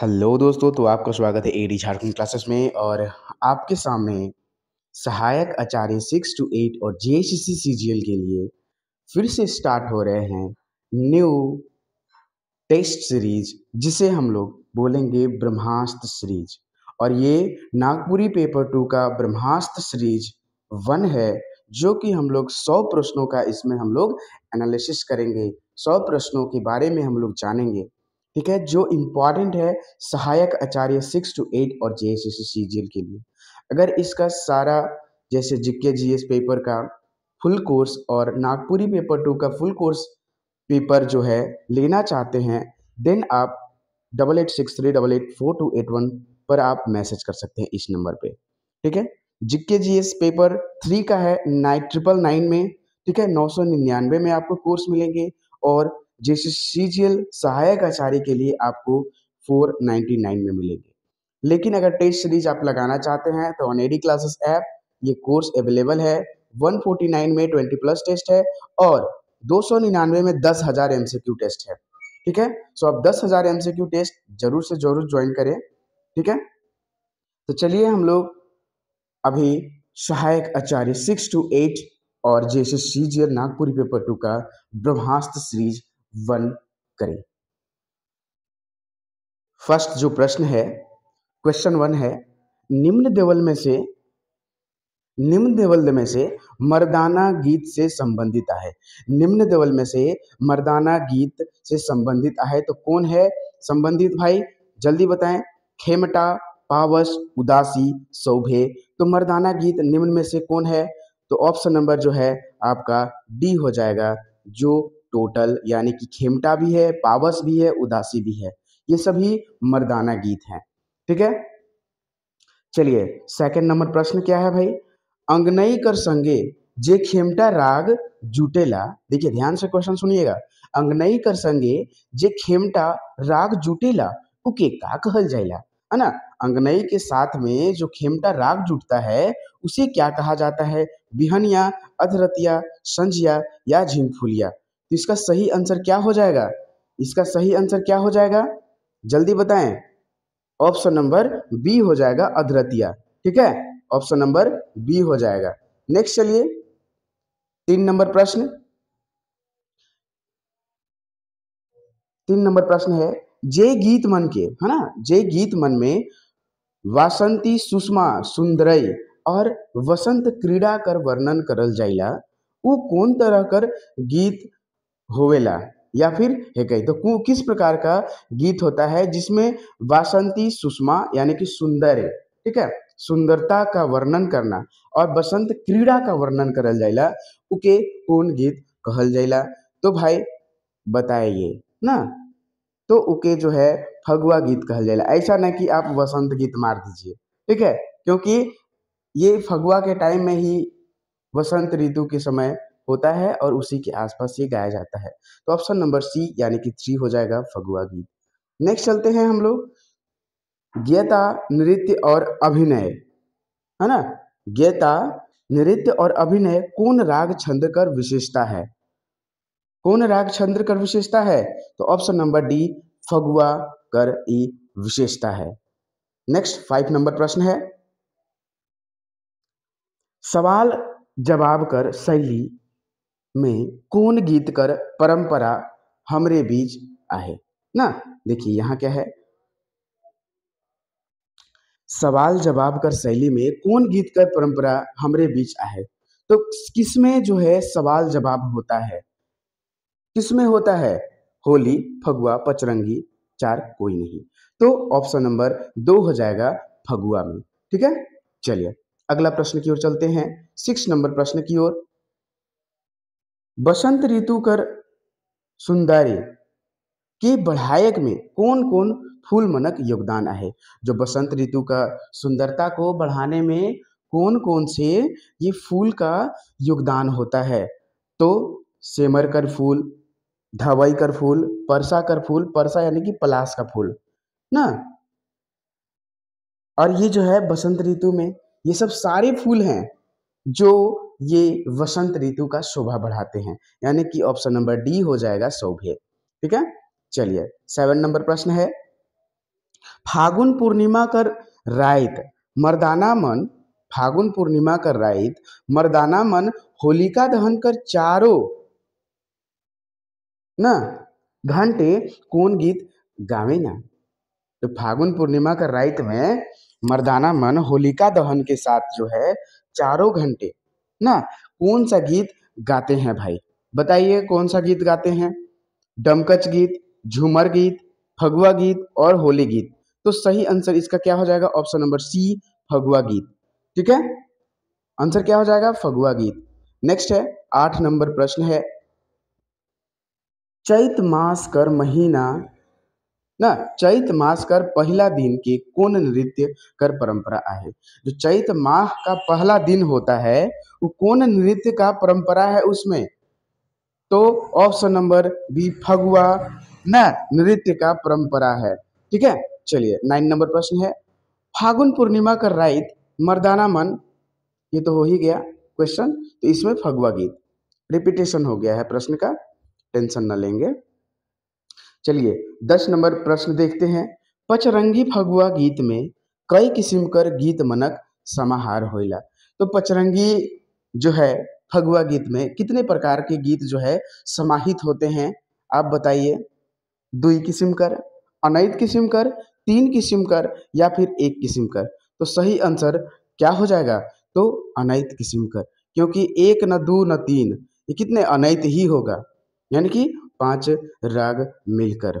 Hello दोस्तों तो आपका स्वागत है एडी झारखंड क्लासेस में और आपके सामने सहायक आचार्य सिक्स टू एट और जे एस सी सी जी एल के लिए फिर से स्टार्ट हो रहे हैं न्यू टेस्ट सीरीज जिसे हम लोग बोलेंगे ब्रह्मास्त्र सीरीज और ये नागपुरी पेपर टू का ब्रह्मास्त्र सीरीज वन है जो कि हम लोग सौ प्रश्नों का इसमें हम लोग एनालिसिस करेंगे सौ प्रश्नों के बारे में हम लोग जानेंगे ठीक है जो इम्पॉर्टेंट है सहायक आचार्य सिक्स टू एट और जे एस सी के लिए अगर इसका सारा जैसे जी एस पेपर का फुल कोर्स और नागपुरी पेपर टू का फुल कोर्स पेपर जो है लेना चाहते हैं देन आप double eight six three double eight four two eight one पर आप मैसेज कर सकते हैं इस नंबर पे ठीक है जी एस पेपर थ्री का है नाइन ट्रिपल नाइन में ठीक है नौ सौ निन्यानवे में आपको कोर्स मिलेंगे और जैसे सी सहायक आचार्य के लिए आपको 499 में मिलेंगे लेकिन अगर टेस्ट सीरीज आप लगाना चाहते हैं तो ऑन एडी क्लासेस ऐप ये कोर्स अवेलेबल है 149 में 20 प्लस टेस्ट है और दो सौ निन्यानवे में दस हज़ार एम टेस्ट है ठीक है सो आप दस हज़ार एम टेस्ट जरूर से जरूर ज्वाइन करें ठीक है तो चलिए हम लोग अभी सहायक आचार्य सिक्स टू एट और जैसे सीजीएल नागपुरी पेपर टू का ब्रह्मास्त्र सीरीज वन करें फर्स्ट जो प्रश्न है क्वेश्चन वन है निम्न देवल में से निम्न देवल में से मर्दाना गीत से संबंधित है निम्न देवल में से मर्दाना गीत से संबंधित है तो कौन है संबंधित भाई जल्दी बताएं खेमटा पावस उदासी सौभे तो मर्दाना गीत निम्न में से कौन है तो ऑप्शन नंबर जो है आपका डी हो जाएगा जो टोटल यानी कि खेमटा भी है पावस भी है उदासी भी है ये सभी मर्दाना गीत हैं ठीक है चलिए सेकंड नंबर प्रश्न क्या है भाई अंगनई कर संगे जे खेमटा राग जुटेला देखिए ध्यान से क्वेश्चन सुनिएगा अंगनई कर संगे जे खेमटा राग जुटेला उके का कहल जाएला है ना अंगनई के साथ में जो खेमटा राग जुटता है उसे क्या कहा जाता है बिहनिया अधरतिया संजिया या झिंगफुलिया तो इसका सही आंसर क्या हो जाएगा इसका सही आंसर क्या हो जाएगा जल्दी बताएं ऑप्शन नंबर बी हो जाएगा अधरतिया ठीक है ऑप्शन नंबर बी हो जाएगा नेक्स्ट चलिए तीन नंबर प्रश्न तीन नंबर प्रश्न है जे गीत मन के है ना जय गीत मन में वासंती सुषमा सुंदरई और वसंत क्रीड़ा कर वर्णन करल जाइला वो कौन तरह कर गीत होवेला या फिर हेकई तो किस प्रकार का गीत होता है जिसमें वासंती सुषमा यानी कि सुंदर ठीक है सुंदरता का वर्णन करना और बसंत क्रीड़ा का वर्णन करल जाइला उके कौन गीत कहल जाएगा तो भाई बताइए ना तो उके जो है फगुआ गीत कहल जाएगा ऐसा ना कि आप वसंत गीत मार दीजिए ठीक है क्योंकि ये फगुआ के टाइम में ही वसंत ऋतु के समय होता है और उसी के आसपास ये गाया जाता है तो ऑप्शन नंबर सी यानी कि थ्री हो जाएगा फगुआ गीत नेक्स्ट चलते हैं हम लोग ज्ञता नृत्य और अभिनय है ना ज्ञता नृत्य और अभिनय कौन राग छंद कर विशेषता है कौन राग छंद कर विशेषता है तो ऑप्शन नंबर डी फगुआ कर ई विशेषता है नेक्स्ट फाइव नंबर प्रश्न है सवाल जवाब कर शैली में कौन गीत कर परंपरा हमरे बीच आहे ना देखिए यहाँ क्या है सवाल जवाब कर शैली में कौन गीत कर परंपरा हमरे बीच आहे तो किसमें जो है सवाल जवाब होता है किसमें होता है होली फगुआ पचरंगी चार कोई नहीं तो ऑप्शन नंबर दो हो जाएगा फगुआ में ठीक है चलिए अगला प्रश्न की ओर चलते हैं सिक्स नंबर प्रश्न की ओर बसंत ऋतु कर सुंदरी के बढ़ायक में कौन कौन फूल मनक योगदान है जो बसंत ऋतु का सुंदरता को बढ़ाने में कौन कौन से ये फूल का योगदान होता है तो सेमर कर फूल धवाई कर फूल परसा कर फूल परसा यानी कि पलास का फूल ना और ये जो है बसंत ऋतु में ये सब सारे फूल हैं जो ये वसंत ऋतु का शोभा बढ़ाते हैं यानी कि ऑप्शन नंबर डी हो जाएगा शोभे ठीक है चलिए सेवन नंबर प्रश्न है फागुन पूर्णिमा कर राइत मर्दाना मन फागुन पूर्णिमा कर राइत मर्दाना मन होलिका दहन कर चारो ना घंटे कौन गीत गावे ना तो फागुन पूर्णिमा का राइत में मर्दाना मन होलिका दहन के साथ जो है चारों घंटे ना कौन सा गीत गाते हैं भाई बताइए कौन सा गीत गाते हैं डमकच गीत झूमर गीत फगुआ गीत और होली गीत तो सही आंसर इसका क्या हो जाएगा ऑप्शन नंबर सी फगुआ गीत ठीक है आंसर क्या हो जाएगा फगुआ गीत नेक्स्ट है आठ नंबर प्रश्न है चैत मास कर महीना ना चैत मास कर पहला दिन की कौन नृत्य कर परंपरा है जो चैत माह का पहला दिन होता है वो कौन नृत्य का परंपरा है उसमें तो ऑप्शन नंबर बी फगुआ ना नृत्य का परंपरा है ठीक है चलिए नाइन नंबर प्रश्न है फागुन पूर्णिमा का राइट मर्दाना मन ये तो हो ही गया क्वेश्चन तो इसमें फगुआ गीत रिपीटेशन हो गया है प्रश्न का टेंशन ना लेंगे चलिए दस नंबर प्रश्न देखते हैं पचरंगी फगुआ गीत में कई किस्म कर गीत मनक समाहार होइला तो पचरंगी जो है फगुआ गीत में कितने प्रकार के गीत जो है समाहित होते हैं आप बताइए दुई किस्म कर अनैत किस्म कर तीन किस्म कर या फिर एक किस्म कर तो सही आंसर क्या हो जाएगा तो अनैत किस्म कर क्योंकि एक न दो न तीन ये कितने अनैत ही होगा यानी कि पांच राग मिलकर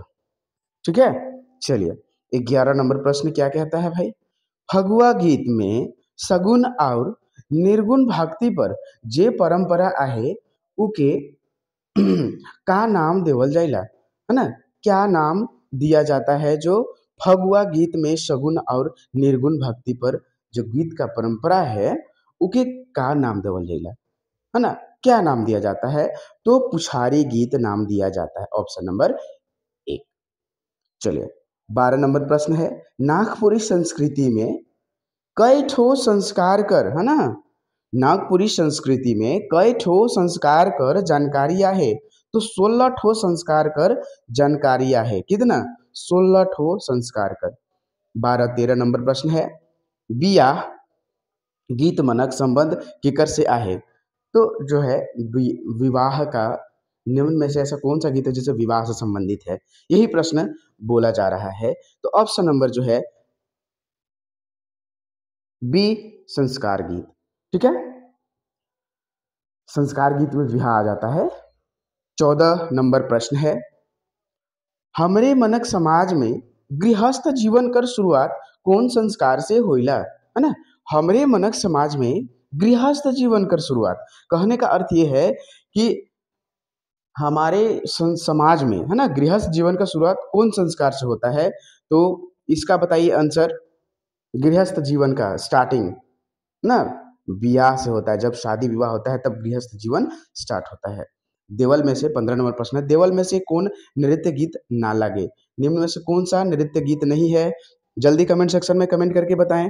ठीक है चलिए ग्यारह नंबर प्रश्न क्या कहता है भाई फगुआ गीत में सगुन और निर्गुण भक्ति पर जे परंपरा आहे उके का नाम देवल जाइला है ना क्या नाम दिया जाता है जो फगुआ गीत में सगुन और निर्गुण भक्ति पर जो गीत का परंपरा है उके का नाम देवल जाइला है ना क्या नाम दिया जाता है तो पुछारी गीत नाम दिया जाता है ऑप्शन नंबर एक चलिए बारह नंबर प्रश्न है नागपुरी संस्कृति में कई ठो संस्कार कर है ना नागपुरी संस्कृति में कई ठो संस्कार कर जानकारी है तो सोलह ठो संस्कार कर जानकारी है कितना सोलह ठो संस्कार कर बारह तेरह नंबर प्रश्न है बिया गीत मनक संबंध किकर से आहे तो जो है विवाह का निम्न में से ऐसा कौन सा गीत है जिसे विवाह से संबंधित है यही प्रश्न बोला जा रहा है तो ऑप्शन नंबर जो है बी संस्कार गीत ठीक है संस्कार गीत में विवाह आ जाता है चौदह नंबर प्रश्न है हमरे मनक समाज में गृहस्थ जीवन कर शुरुआत कौन संस्कार से होइला है ना हमरे मनक समाज में गृहस्थ जीवन कर शुरुआत कहने का अर्थ ये है कि हमारे समाज में है ना गृहस्थ जीवन का शुरुआत कौन संस्कार से होता है तो इसका बताइए आंसर गृहस्थ जीवन का स्टार्टिंग ना विवाह से होता है जब शादी विवाह होता है तब गृहस्थ जीवन स्टार्ट होता है देवल में से पंद्रह नंबर प्रश्न है देवल में से कौन नृत्य गीत ना लगे निम्न में से कौन सा नृत्य गीत नहीं है जल्दी कमेंट सेक्शन में कमेंट करके बताएं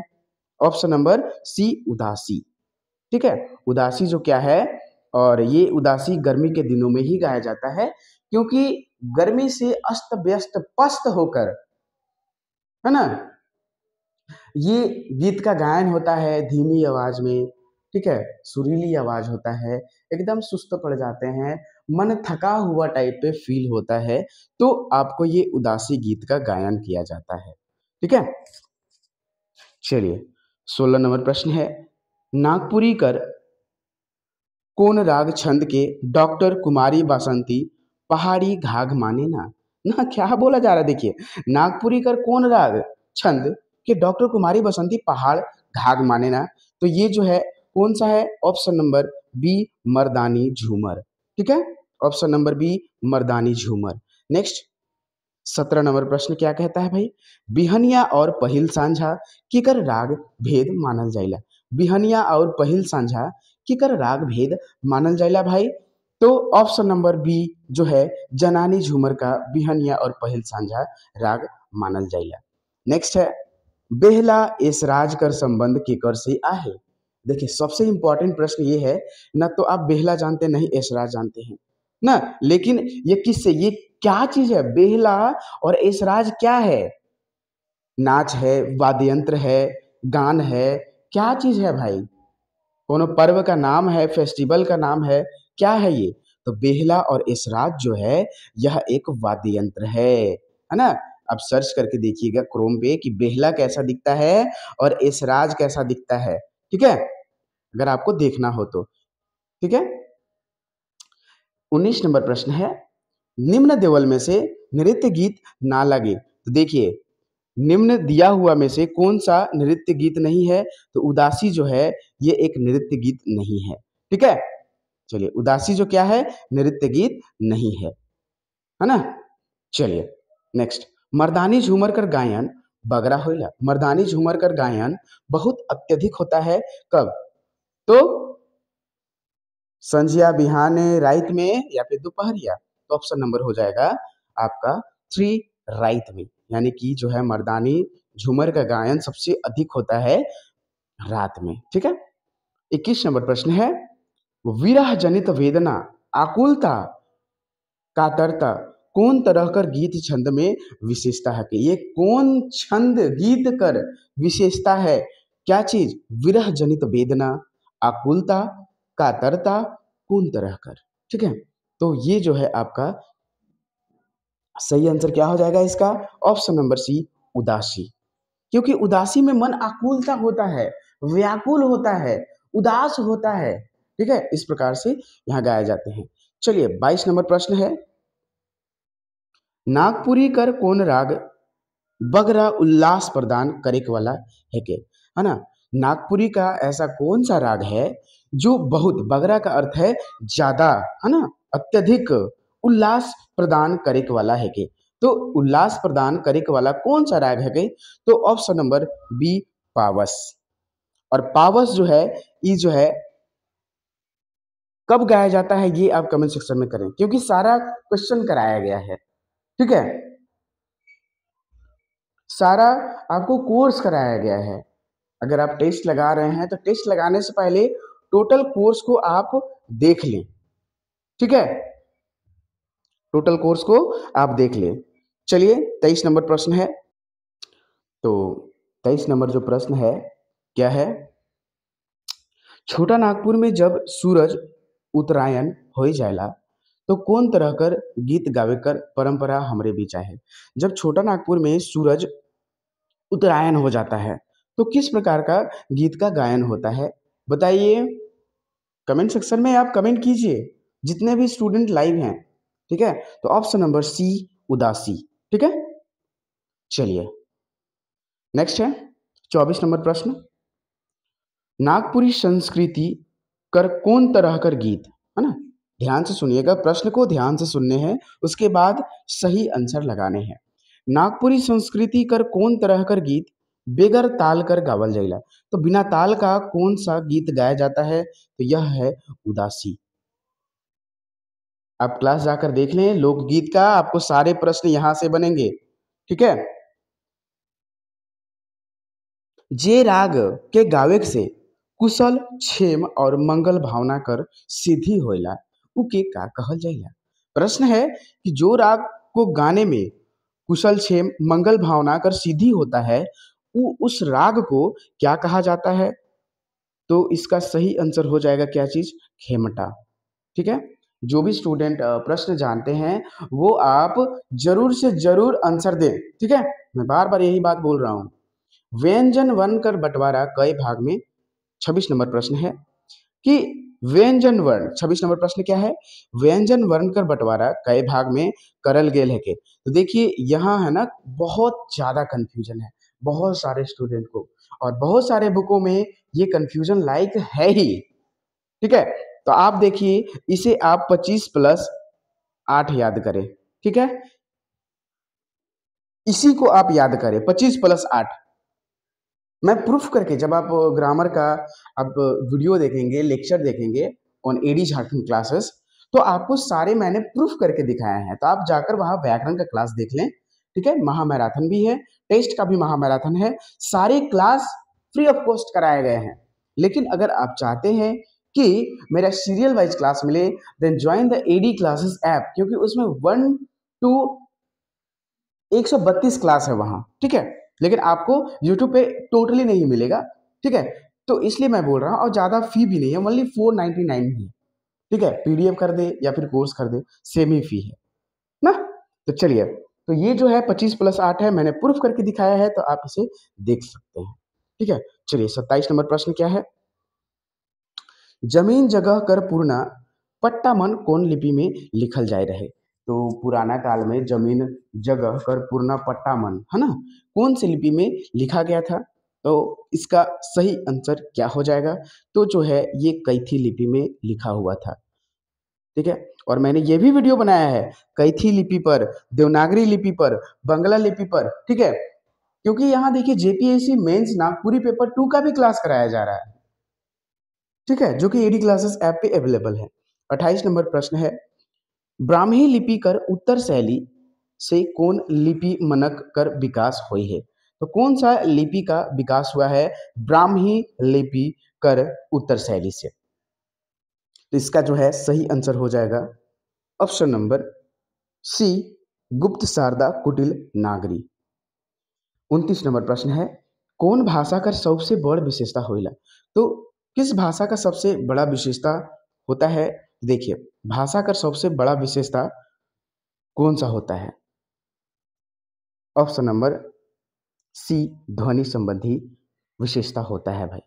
ऑप्शन नंबर सी उदासी ठीक है उदासी जो क्या है और ये उदासी गर्मी के दिनों में ही गाया जाता है क्योंकि गर्मी से अस्त व्यस्त पस्त होकर है ना ये गीत का गायन होता है धीमी आवाज में ठीक है सुरीली आवाज होता है एकदम सुस्त पड़ जाते हैं मन थका हुआ टाइप पे फील होता है तो आपको ये उदासी गीत का गायन किया जाता है ठीक है चलिए सोलह नंबर प्रश्न है नागपुरी कर कोन राग छंद के डॉक्टर कुमारी बासंती पहाड़ी घाघ माने ना ना क्या बोला जा रहा है देखिए नागपुरी कर कोन राग छंद के डॉक्टर कुमारी बसंती पहाड़ घाघ माने ना तो ये जो है कौन सा है ऑप्शन नंबर बी मर्दानी झूमर ठीक है ऑप्शन नंबर बी मर्दानी झूमर नेक्स्ट सत्रह नंबर प्रश्न क्या कहता है भाई बिहनिया और पहिल सांझा की कर राग भेद मानल जाएगा बिहनिया और पहल सांझा किकर राग भेद मानल जाइला भाई तो ऑप्शन नंबर बी जो है जनानी झूमर का बिहनिया और पहल साझा राग मानल जाइला नेक्स्ट है बेहला राज कर संबंध केकर से आहे देखिए सबसे इंपॉर्टेंट प्रश्न ये है ना तो आप बेहला जानते नहीं ऐसराज जानते हैं ना लेकिन ये किससे ये क्या चीज है बेहला और ऐसराज क्या है नाच है वाद्य यंत्र है गान है क्या चीज़ है भाई कोनो पर्व का नाम है फेस्टिवल का नाम है क्या है ये तो बेहला और इसराज जो है यह एक वाद्य यंत्र है है ना अब सर्च करके देखिएगा क्रोम पे कि बेहला कैसा दिखता है और इसराज कैसा दिखता है ठीक है अगर आपको देखना हो तो ठीक है उन्नीस नंबर प्रश्न है निम्न देवल में से नृत्य गीत ना लगे तो देखिए निम्न दिया हुआ में से कौन सा नृत्य गीत नहीं है तो उदासी जो है ये एक नृत्य गीत नहीं है ठीक है चलिए उदासी जो क्या है नृत्य गीत नहीं है है ना चलिए नेक्स्ट मर्दानी झूमर कर गायन बगरा हो मर्दानी झूमर कर गायन बहुत अत्यधिक होता है कब तो संजिया बिहान राइत में या फिर दोपहरिया तो ऑप्शन नंबर हो जाएगा आपका थ्री राइत में यानी कि जो है मर्दानी झूमर का गायन सबसे अधिक होता है रात में ठीक है इक्कीस नंबर प्रश्न है विरह जनित वेदना आकुलता कातरता कौन तरह कर गीत छंद में विशेषता है कि ये कौन छंद गीत कर विशेषता है क्या चीज विरह जनित वेदना आकुलता कातरता कौन तरह कर ठीक है तो ये जो है आपका सही आंसर क्या हो जाएगा इसका ऑप्शन नंबर सी उदासी क्योंकि उदासी में मन आकुलता होता है व्याकुल होता है उदास होता है ठीक है इस प्रकार से यहां गाए जाते हैं चलिए बाईस नंबर प्रश्न है नागपुरी कर कौन राग बगरा उल्लास प्रदान करे वाला है के है ना नागपुरी का ऐसा कौन सा राग है जो बहुत बगरा का अर्थ है ज्यादा है ना अत्यधिक उल्लास प्रदान करे वाला है के तो उल्लास प्रदान करे वाला कौन सा राग है के तो ऑप्शन नंबर बी पावस और पावस जो है ये जो है कब गाया जाता है ये आप कमेंट सेक्शन में करें क्योंकि सारा क्वेश्चन कराया गया है ठीक है सारा आपको कोर्स कराया गया है अगर आप टेस्ट लगा रहे हैं तो टेस्ट लगाने से पहले टोटल कोर्स को आप देख लें ठीक है टोटल कोर्स को आप देख लें चलिए तेईस नंबर प्रश्न है तो तेईस नंबर जो प्रश्न है क्या है छोटा नागपुर में जब सूरज उत्तरायण हो जाला तो कौन तरह कर गीत गावे कर परंपरा हमारे बीच आए जब छोटा नागपुर में सूरज उत्तरायण हो जाता है तो किस प्रकार का गीत का गायन होता है बताइए कमेंट सेक्शन में आप कमेंट कीजिए जितने भी स्टूडेंट लाइव हैं ठीक है तो ऑप्शन नंबर सी उदासी ठीक है चलिए नेक्स्ट है चौबीस नंबर प्रश्न नागपुरी संस्कृति कर कौन तरह कर गीत है ना ध्यान से सुनिएगा प्रश्न को ध्यान से सुनने हैं उसके बाद सही आंसर लगाने हैं नागपुरी संस्कृति कर कौन तरह कर गीत बेगर ताल कर गावल जाएगा तो बिना ताल का कौन सा गीत गाया जाता है तो यह है उदासी आप क्लास जाकर देख लें लोकगीत का आपको सारे प्रश्न यहां से बनेंगे ठीक है जे राग के गावेक से कुशल क्षेम और मंगल भावना कर सिद्धि होला उके का कहल जाएगा प्रश्न है कि जो राग को गाने में कुशल क्षेम मंगल भावना कर सिद्धि होता है उ, उस राग को क्या कहा जाता है तो इसका सही आंसर हो जाएगा क्या चीज खेमटा ठीक है जो भी स्टूडेंट प्रश्न जानते हैं वो आप जरूर से जरूर आंसर दें ठीक है मैं बार बार यही बात बोल रहा हूँ व्यंजन वर्ण कर बंटवारा कई भाग में छब्बीस नंबर प्रश्न है कि व्यंजन वर्ण छब्बीस नंबर प्रश्न क्या है व्यंजन वर्ण कर बंटवारा कई भाग में करल गेल है के तो देखिए यहाँ है ना बहुत ज्यादा कंफ्यूजन है बहुत सारे स्टूडेंट को और बहुत सारे बुकों में ये कंफ्यूजन लाइक है ही ठीक है तो आप देखिए इसे आप 25 प्लस आठ याद करें ठीक है इसी को आप याद करें 25 प्लस आठ मैं प्रूफ करके जब आप ग्रामर का आप वीडियो देखेंगे लेक्चर देखेंगे ऑन एडी झारखंड क्लासेस तो आपको सारे मैंने प्रूफ करके दिखाया है तो आप जाकर वहां व्याकरण का क्लास देख लें ठीक है महामैराथन भी है टेस्ट का भी महामैराथन है सारे क्लास फ्री ऑफ कॉस्ट कराए गए हैं लेकिन अगर आप चाहते हैं कि मेरा सीरियल वाइज क्लास मिले then join the AD classes app क्योंकि उसमें वन टू एक सौ बत्तीस क्लास है वहां ठीक है लेकिन आपको यूट्यूब पे टोटली नहीं मिलेगा ठीक है तो इसलिए मैं बोल रहा हूँ और ज़्यादा फी भी नहीं है ओनली फोर नाइनटी नाइन ही है ठीक है पीडीएफ कर दे या फिर कोर्स कर दे सेम ही फी है ना तो चलिए तो ये जो है पच्चीस प्लस आठ है मैंने प्रूफ करके दिखाया है तो आप इसे देख सकते हैं ठीक है चलिए सत्ताईस नंबर प्रश्न क्या है जमीन जगह कर पूर्णा पट्टा मन कौन लिपि में लिखल जाए रहे तो पुराना काल में जमीन जगह कर पूर्णा पट्टा मन है ना कौन सी लिपि में लिखा गया था तो इसका सही आंसर क्या हो जाएगा तो जो है ये कैथी लिपि में लिखा हुआ था ठीक है और मैंने ये भी वीडियो बनाया है कैथी लिपि पर देवनागरी लिपि पर बंगला लिपि पर ठीक है क्योंकि यहाँ देखिए JPSC mains Nagpuri paper two का भी क्लास कराया जा रहा है ठीक है जो कि एडी क्लासेस ऐप पे अवेलेबल है अट्ठाईस नंबर प्रश्न है ब्राह्मी लिपि कर उत्तर शैली से कौन लिपि मनक कर विकास हुई है तो कौन सा लिपि का विकास हुआ है ब्राह्मी लिपि कर उत्तर शैली से तो इसका जो है सही आंसर हो जाएगा ऑप्शन नंबर सी गुप्त शारदा कुटिल नागरी उन्तीस नंबर प्रश्न है कौन भाषा कर सबसे बड़ विशेषता होइला तो किस भाषा का सबसे बड़ा विशेषता होता है देखिए भाषा का सबसे बड़ा विशेषता कौन सा होता है ऑप्शन नंबर सी ध्वनि संबंधी विशेषता होता है भाई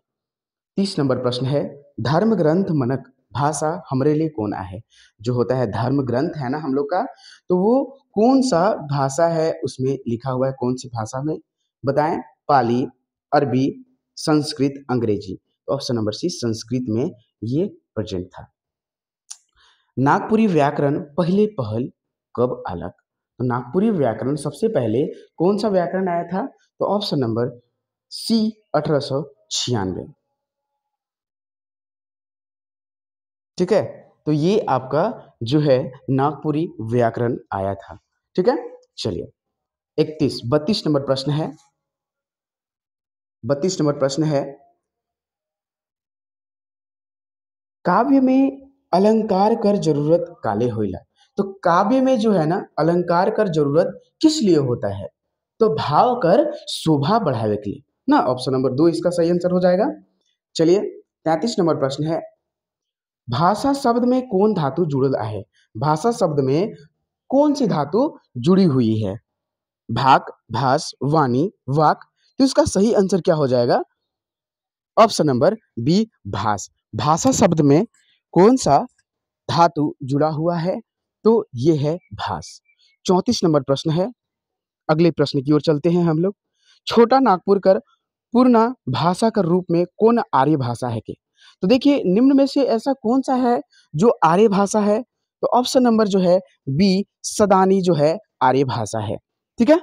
तीस नंबर प्रश्न है धर्म ग्रंथ मनक भाषा हमारे लिए कौन है जो होता है धर्म ग्रंथ है ना हम लोग का तो वो कौन सा भाषा है उसमें लिखा हुआ है कौन सी भाषा में बताएं पाली अरबी संस्कृत अंग्रेजी ऑप्शन नंबर सी संस्कृत में ये प्रेजेंट था नागपुरी व्याकरण पहले पहल कब अलग तो नागपुरी व्याकरण सबसे पहले कौन सा व्याकरण आया था तो ऑप्शन नंबर सी अठारह छियानवे ठीक है तो ये आपका जो है नागपुरी व्याकरण आया था ठीक है चलिए इकतीस बत्तीस नंबर प्रश्न है बत्तीस नंबर प्रश्न है काव्य में अलंकार कर जरूरत काले होइला तो काव्य में जो है ना अलंकार कर जरूरत किस लिए होता है तो भाव कर शोभा बढ़ावे के लिए ना ऑप्शन नंबर दो इसका सही आंसर हो जाएगा चलिए तैतीस नंबर प्रश्न है भाषा शब्द में कौन धातु जुड़ल है भाषा शब्द में कौन सी धातु जुड़ी हुई है भाक भाष वाणी वाक तो इसका सही आंसर क्या हो जाएगा ऑप्शन नंबर बी भाष भाषा शब्द में कौन सा धातु जुड़ा हुआ है तो ये है भाष चौंतीस नंबर प्रश्न है अगले प्रश्न की ओर चलते हैं हम लोग छोटा नागपुर कर पूर्णा भाषा का रूप में कौन आर्य भाषा है के तो देखिए निम्न में से ऐसा कौन सा है जो आर्य भाषा है तो ऑप्शन नंबर जो है बी सदानी जो है आर्य भाषा है ठीक है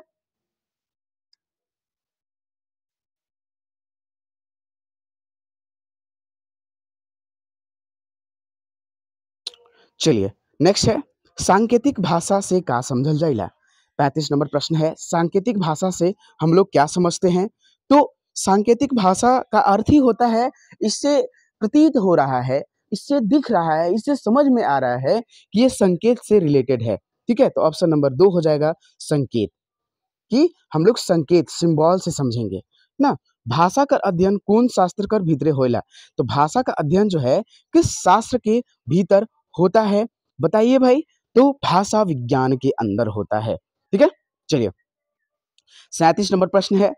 चलिए नेक्स्ट है सांकेतिक भाषा से का समझल जाइला पैंतीस नंबर प्रश्न है सांकेतिक भाषा से हम लोग क्या समझते हैं तो सांकेतिक भाषा का अर्थ ही होता है इससे प्रतीत हो रहा है इससे दिख रहा है इससे समझ में आ रहा है कि ये संकेत से रिलेटेड है ठीक है तो ऑप्शन नंबर दो हो जाएगा संकेत कि हम लोग संकेत सिंबल से समझेंगे ना भाषा का अध्ययन कौन शास्त्र कर भीतरे होएला तो भाषा का अध्ययन जो है किस शास्त्र के भीतर होता है बताइए भाई तो भाषा विज्ञान के अंदर होता है ठीक है चलिए सैतीस नंबर प्रश्न है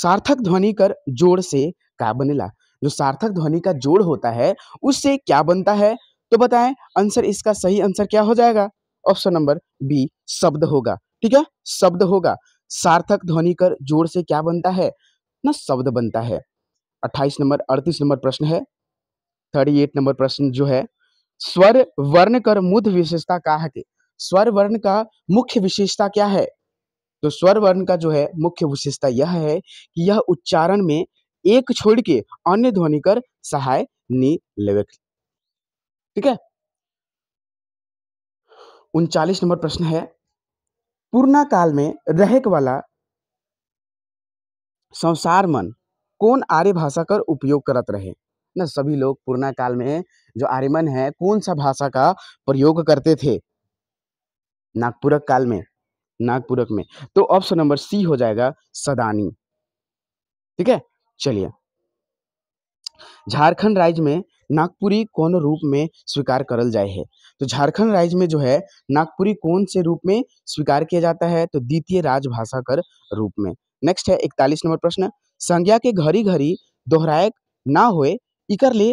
सार्थक ध्वनि कर जोड़ से क्या बनेला जो सार्थक ध्वनि का जोड़ होता है उससे क्या बनता है तो बताएं आंसर इसका सही आंसर क्या हो जाएगा ऑप्शन नंबर बी शब्द होगा ठीक है शब्द होगा सार्थक ध्वनि कर जोड़ से क्या बनता है ना शब्द बनता है अट्ठाईस नंबर अड़तीस नंबर प्रश्न है थर्टी एट नंबर प्रश्न जो है स्वर वर्ण कर मुद विशेषता का है स्वर वर्ण का मुख्य विशेषता क्या है तो स्वर वर्ण का जो है मुख्य विशेषता यह है कि यह उच्चारण में एक छोड़ के अन्य ध्वनि कर सहाय नी लेवे ठीक है उनचालीस नंबर प्रश्न है पूर्णा काल में रहक वाला संसार मन कौन आर्य भाषा कर उपयोग करत रहे ना सभी लोग पुराना काल में जो आर्यमन है कौन सा भाषा का प्रयोग करते थे नागपुरक काल में नागपुरक में तो ऑप्शन नंबर सी हो जाएगा सदानी ठीक है चलिए झारखंड राज्य में नागपुरी कौन रूप में स्वीकार करल जाए है तो झारखंड राज्य में जो है नागपुरी कौन से रूप में स्वीकार किया जाता है तो द्वितीय राजभाषा कर रूप में नेक्स्ट है इकतालीस नंबर प्रश्न संज्ञा के घड़ी घड़ी दोहराए ना होए इकर ले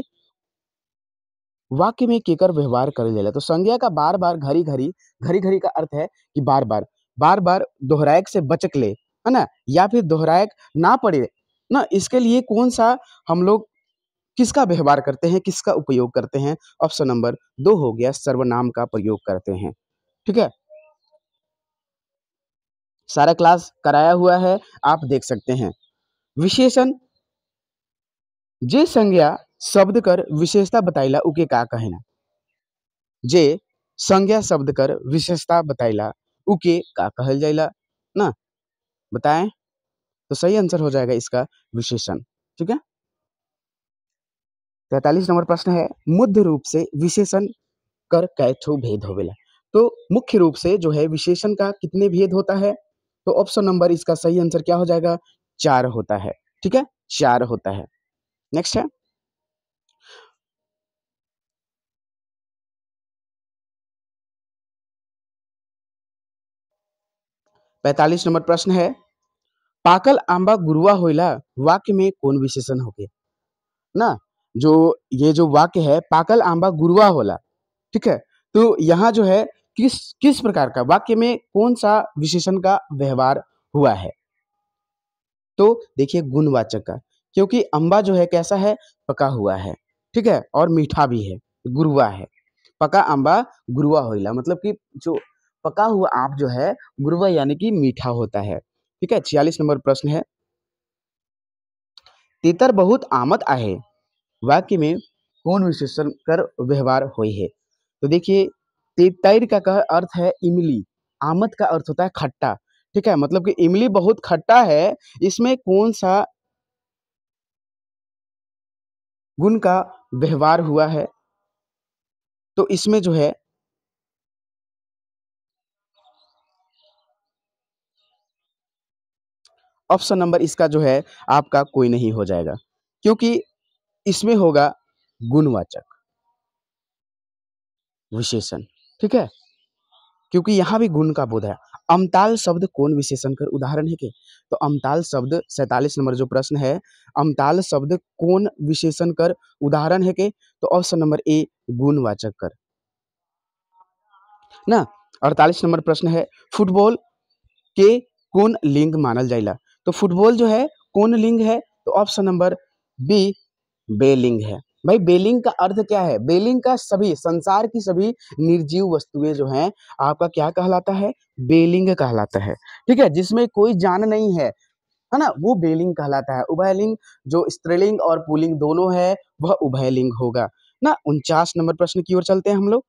वाक्य में केकर व्यवहार कर ले तो संज्ञा का बार बार घरी घरी घरी घरी का अर्थ है कि बार बार बार बार दोहरायक से बचक ले है ना या फिर दोहरायक ना पड़े ना इसके लिए कौन सा हम लोग किसका व्यवहार करते हैं किसका उपयोग करते हैं ऑप्शन नंबर दो हो गया सर्वनाम का प्रयोग करते हैं ठीक है सारा क्लास कराया हुआ है आप देख सकते हैं विशेषण जे संज्ञा शब्द कर विशेषता बताइला उके का कहना जे संज्ञा शब्द कर विशेषता बताइला उके का कहल जाइला ना बताएं तो सही आंसर हो जाएगा इसका विशेषण ठीक है तैतालीस नंबर प्रश्न है मुख्य रूप से विशेषण कर कैठो भेद होवेला तो मुख्य रूप से जो है विशेषण का कितने भेद होता है तो ऑप्शन नंबर इसका सही आंसर क्या हो जाएगा चार होता है ठीक है चार होता है नेक्स्ट है पैतालीस नंबर प्रश्न है पाकल आंबा गुरुआ होइला वाक्य में कौन विशेषण हो ना जो ये जो वाक्य है पाकल आंबा गुरुआ होला ठीक है तो यहाँ जो है किस किस प्रकार का वाक्य में कौन सा विशेषण का व्यवहार हुआ है तो देखिए गुणवाचक का क्योंकि अम्बा जो है कैसा है पका हुआ है ठीक है और मीठा भी है गुरुआ है पका अंबा गुरुआ होइला मतलब कि जो पका हुआ आम जो है गुरुआ यानी कि मीठा होता है ठीक है छियालीस नंबर प्रश्न है तीतर बहुत आमद आहे वाक्य में कौन विशेषण कर व्यवहार हुई है तो देखिए तीतर का कह अर्थ है इमली आमद का अर्थ होता है खट्टा ठीक है मतलब कि इमली बहुत खट्टा है इसमें कौन सा गुण का व्यवहार हुआ है तो इसमें जो है ऑप्शन नंबर इसका जो है आपका कोई नहीं हो जाएगा क्योंकि इसमें होगा गुणवाचक विशेषण ठीक है क्योंकि यहां भी गुण का बोध है अमताल शब्द कौन विशेषण कर उदाहरण है के तो अमताल शब्द सैतालीस नंबर जो प्रश्न है अमताल शब्द कौन विशेषण कर उदाहरण है के तो ऑप्शन नंबर ए गुणवाचक कर ना अड़तालीस नंबर प्रश्न है फुटबॉल के कौन लिंग मानल जाएगा तो फुटबॉल जो है कौन लिंग है तो ऑप्शन नंबर बी बेलिंग है भाई बेलिंग का अर्थ क्या है बेलिंग का सभी संसार की सभी निर्जीव वस्तुएं जो हैं आपका क्या कहलाता है बेलिंग कहलाता है ठीक है जिसमें कोई जान नहीं है है ना वो बेलिंग कहलाता है उभयलिंग जो स्त्रीलिंग और पुलिंग दोनों है वह उभयलिंग होगा ना उनचास नंबर प्रश्न की ओर चलते हैं हम लोग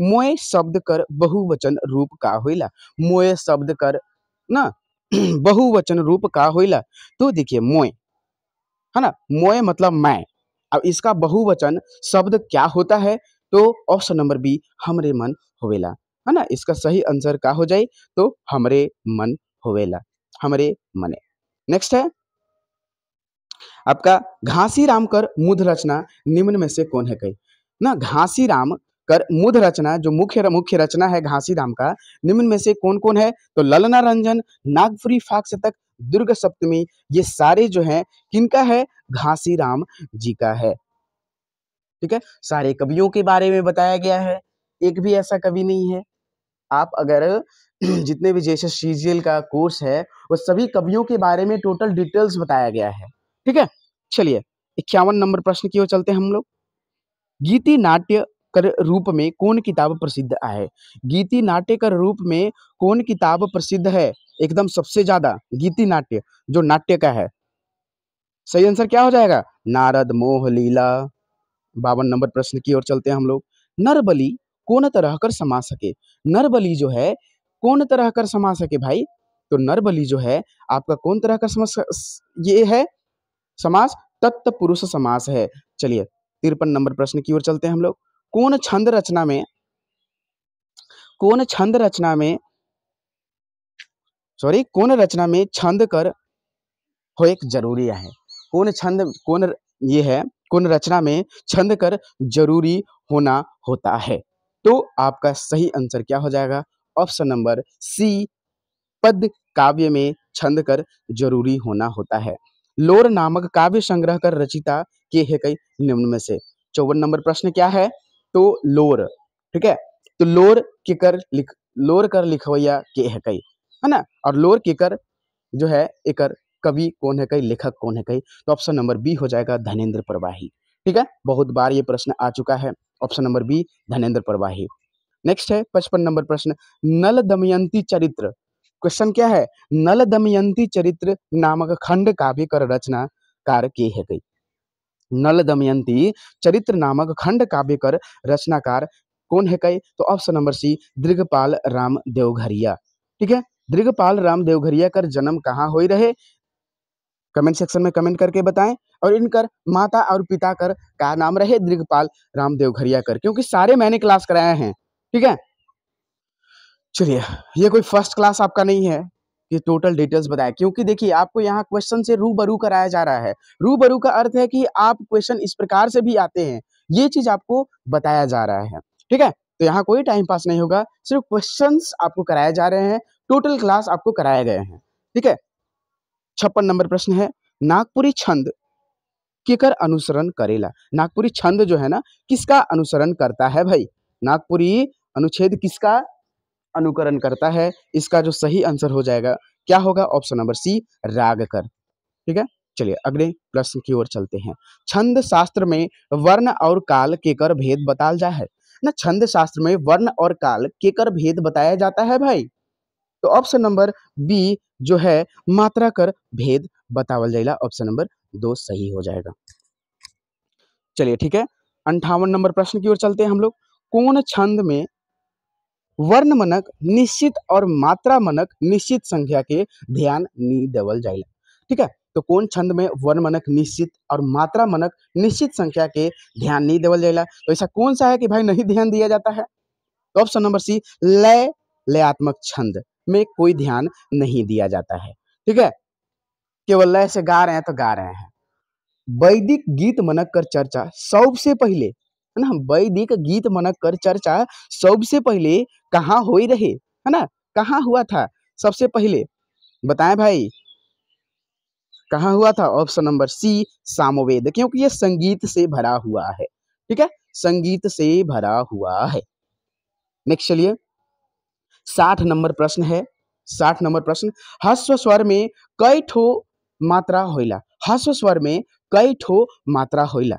मोय शब्द कर बहुवचन रूप का होइला मोय शब्द कर ना बहुवचन रूप का होइला तो देखिए मोय है ना मोय मतलब मैं अब इसका बहुवचन शब्द क्या होता है तो ऑप्शन नंबर बी हमरे मन होवेला है ना इसका सही आंसर का हो जाए तो हमरे मन होवेला हमरे मने नेक्स्ट है आपका घासी राम कर मूध रचना निम्न में से कौन है कही ना घासी राम कर मुद रचना जो मुख्य मुख्य रचना है घासी धाम का निम्न में से कौन कौन है तो ललना रंजन नागपुरी फाक्स तक दुर्ग सप्तमी ये सारे जो है किनका है घासी राम जी का है ठीक है सारे कवियों के बारे में बताया गया है एक भी ऐसा कवि नहीं है आप अगर जितने भी जैसे सीजीएल का कोर्स है वो सभी कवियों के बारे में टोटल डिटेल्स बताया गया है ठीक है चलिए इक्यावन नंबर प्रश्न की ओर चलते हैं हम लोग गीति नाट्य कर रूप में कौन किताब प्रसिद्ध है गीति नाट्य कर रूप में कौन किताब प्रसिद्ध है एकदम सबसे ज्यादा गीति नाट्य जो नाट्य का है सही आंसर क्या हो जाएगा नारद मोह लीला बावन नंबर प्रश्न की ओर चलते हैं हम लोग नरबली कौन तरह कर समा सके नरबली जो है कौन तरह कर समा सके भाई तो नरबली जो है आपका कौन तरह का समास ये है समास तत्पुरुष समास है चलिए तिरपन नंबर प्रश्न की ओर चलते हैं हम लोग कौन छंद रचना में कौन छंद रचना में सॉरी कौन रचना में छंद कर हो एक जरूरी है कौन छंद कौन ये है कौन रचना में छंद कर जरूरी होना होता है तो आपका सही आंसर क्या हो जाएगा ऑप्शन नंबर सी पद काव्य में छंद कर जरूरी होना होता है लोर नामक काव्य संग्रह कर रचिता के है कई निम्न में से चौवन नंबर प्रश्न क्या है तो लोर ठीक है तो लोर के कर लिख लोर कर लिखवैया के है कई है ना और लोर के कर जो है एक कवि कौन है कई लेखक कौन है कई तो ऑप्शन नंबर बी हो जाएगा धनेन्द्र प्रवाही ठीक है बहुत बार ये प्रश्न आ चुका है ऑप्शन नंबर बी धनेन्द्र प्रवाही नेक्स्ट है पचपन नंबर प्रश्न नल दमयंती चरित्र क्वेश्चन क्या है नल दमयंती चरित्र नामक खंड काव्य कर रचना कार के है कई नल दमयंती चरित्र नामक खंड काव्य कर रचनाकार कौन है कई तो option number C Dirghpal Ram Deoghariya ठीक है दीर्घपाल राम देवघरिया कर जन्म कहाँ हो रहे कमेंट सेक्शन में कमेंट करके बताएं और इनकर माता और पिता कर का नाम रहे दीर्घपाल राम देवघरिया कर क्योंकि सारे मैंने क्लास कराए हैं ठीक है चलिए ये कोई फर्स्ट क्लास आपका नहीं है कि टोटल डिटेल्स बताए क्योंकि देखिए आपको यहाँ क्वेश्चन से रूबरू कराया जा रहा है रूबरू का अर्थ है कि आप क्वेश्चन इस प्रकार से भी आते हैं ये चीज आपको बताया जा रहा है ठीक है तो यहाँ कोई टाइम पास नहीं होगा सिर्फ क्वेश्चंस आपको कराए जा रहे हैं टोटल क्लास आपको कराए गए हैं ठीक है छप्पन नंबर प्रश्न है नागपुरी छंद किकर अनुसरण करेला नागपुरी छंद जो है ना किसका अनुसरण करता है भाई नागपुरी अनुच्छेद किसका अनुकरण करता है इसका जो सही आंसर हो जाएगा क्या होगा ऑप्शन नंबर सी राग कर ठीक है चलिए अगले प्रश्न की ओर चलते हैं छंद शास्त्र में वर्ण और काल के कर भेद बताल जा है ना छंद शास्त्र में वर्ण और काल के कर भेद बताया जाता है भाई तो ऑप्शन नंबर बी जो है मात्रा कर भेद बतावल जाएगा ऑप्शन नंबर दो सही हो जाएगा चलिए ठीक है अंठावन नंबर प्रश्न की ओर चलते हैं हम लोग कौन छंद में वर्णमनक निश्चित और मात्रा मनक निश्चित संख्या के ध्यान नी देवल जाए ठीक है तो कौन छंद में वर्णमनक निश्चित और मात्रा मनक निश्चित संख्या के ध्यान नहीं देवल जाएगा तो ऐसा कौन सा है कि भाई नहीं ध्यान दिया जाता है ऑप्शन नंबर सी लय लयात्मक छंद में कोई ध्यान नहीं दिया जाता है ठीक है केवल लय से गा रहे हैं तो गा रहे हैं वैदिक गीत मनक कर चर्चा सबसे पहले है ना वैदिक गीत मनक कर चर्चा सबसे पहले कहाँ हो रहे है ना कहाँ हुआ था सबसे पहले बताएं भाई कहा हुआ था ऑप्शन नंबर सी सामवेद क्योंकि ये संगीत से भरा हुआ है ठीक है संगीत से भरा हुआ है नेक्स्ट चलिए साठ नंबर प्रश्न है साठ नंबर प्रश्न हस्व स्वर में कई ठो मात्रा होइला हस्व स्वर में कई ठो मात्रा होइला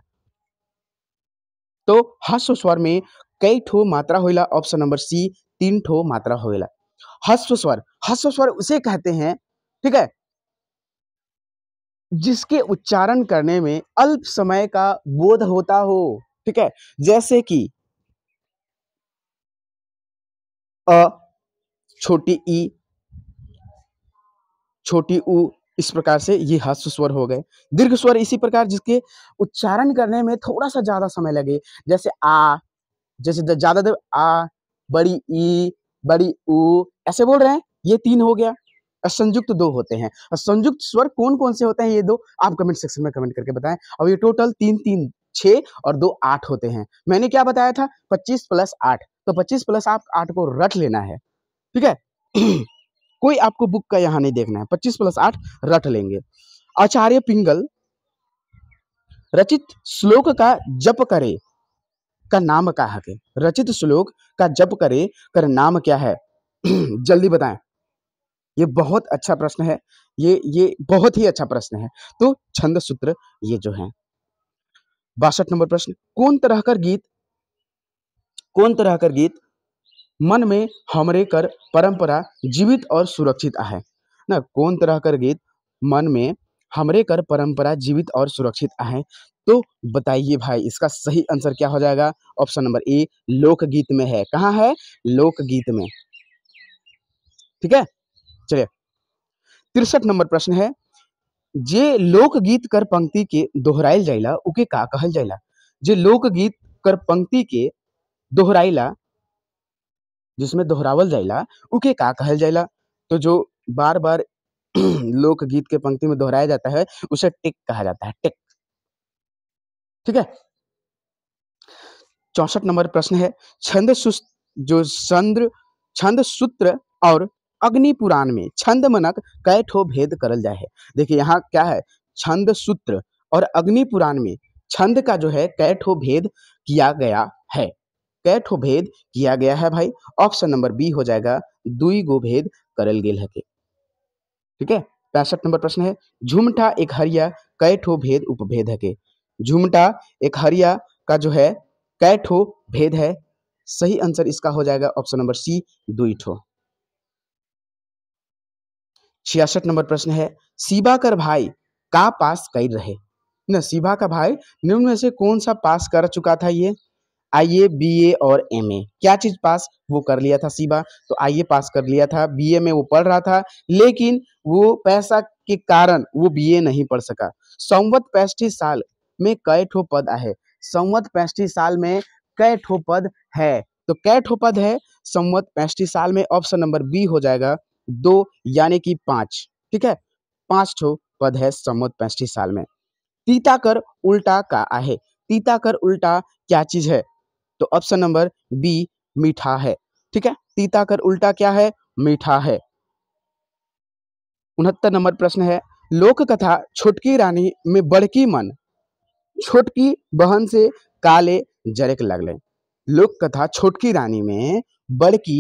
तो हस्व स्वर में कई ठो मात्रा होइला ऑप्शन नंबर सी तीन ठो मात्रा होइला हस्व स्वर हस्व स्वर उसे कहते हैं ठीक है जिसके उच्चारण करने में अल्प समय का बोध होता हो ठीक है जैसे कि अ छोटी ई छोटी उ इस प्रकार से ये हस्त स्वर हो गए दीर्घ स्वर इसी प्रकार जिसके उच्चारण करने में थोड़ा सा ज्यादा समय लगे जैसे आ जैसे ज्यादा देर आ बड़ी ई बड़ी ऊ ऐसे बोल रहे हैं ये तीन हो गया संयुक्त दो होते हैं संयुक्त स्वर कौन कौन से होते हैं ये दो आप कमेंट सेक्शन में कमेंट करके बताएं और ये टोटल तीन तीन छः और दो आठ होते हैं मैंने क्या बताया था पच्चीस प्लस आठ तो पच्चीस प्लस आप आठ को रट लेना है ठीक है कोई आपको बुक का यहाँ नहीं देखना है पच्चीस प्लस आठ रट लेंगे आचार्य पिंगल रचित श्लोक का जप करे का नाम क्या है रचित श्लोक का जप करे कर नाम क्या है जल्दी बताएं ये बहुत अच्छा प्रश्न है ये ये बहुत ही अच्छा प्रश्न है तो छंद सूत्र ये जो है बासठ नंबर प्रश्न कौन तरह कर गीत कौन तरह कर गीत मन में हमरे कर परंपरा जीवित और सुरक्षित आहे ना कौन तरह कर गीत मन में हमरे कर परंपरा जीवित और सुरक्षित आहे तो बताइए भाई इसका सही आंसर क्या हो जाएगा ऑप्शन नंबर ए लोकगीत में है कहाँ है लोकगीत में ठीक है चलिए तिरसठ नंबर प्रश्न है जे लोकगीत कर पंक्ति के दोहराइल जाइला उके का कहल जाइला जे लोकगीत कर पंक्ति के दोहराइला जिसमें दोहरावल जाइला उके का कहल जाइला तो जो बार बार लोक गीत के पंक्ति में दोहराया जाता है उसे टिक कहा जाता है टिक ठीक है चौसठ नंबर प्रश्न है छंद जो चंद्र छंद सूत्र और अग्नि पुराण में छंद मनक कै ठो भेद करल जाए है देखिए यहाँ क्या है छंद सूत्र और अग्नि पुराण में छंद का जो है कैठो भेद किया गया है कैठो भेद किया गया है भाई ऑप्शन नंबर बी हो जाएगा दुई गो भेद करल गेल है ठीक है पैंसठ नंबर प्रश्न है झुमटा एक हरिया कैठो भेद उपभेद है के झुमटा एक हरिया का जो है कैठो भेद है सही आंसर इसका हो जाएगा ऑप्शन नंबर सी दुई ठो छियासठ नंबर प्रश्न है सीबा कर भाई का पास कर रहे ना सीबा का भाई निम्न में से कौन सा पास कर चुका था ये आईए बीए और एमए क्या चीज़ पास वो कर लिया था सीबा तो आईए पास कर लिया था बीए में वो पढ़ रहा था लेकिन वो पैसा के कारण वो बीए नहीं पढ़ सका संवत पैष्ठी साल में कई ठो पद आए संवत पैष्ठी साल में कई ठो पद है तो कै ठो पद है संवत पैंसठी साल में ऑप्शन नंबर बी हो जाएगा दो यानी कि पांच ठीक है पांच ठो पद है संवत पैंसठी साल में तीता कर उल्टा का आहे तीता कर उल्टा क्या चीज है तो ऑप्शन नंबर बी मीठा है ठीक है तीता कर उल्टा क्या है मीठा है उनहत्तर नंबर प्रश्न है लोक कथा छोटकी रानी में बड़की मन छोटकी बहन से काले जरक लगले लोक कथा छोटकी रानी में बड़की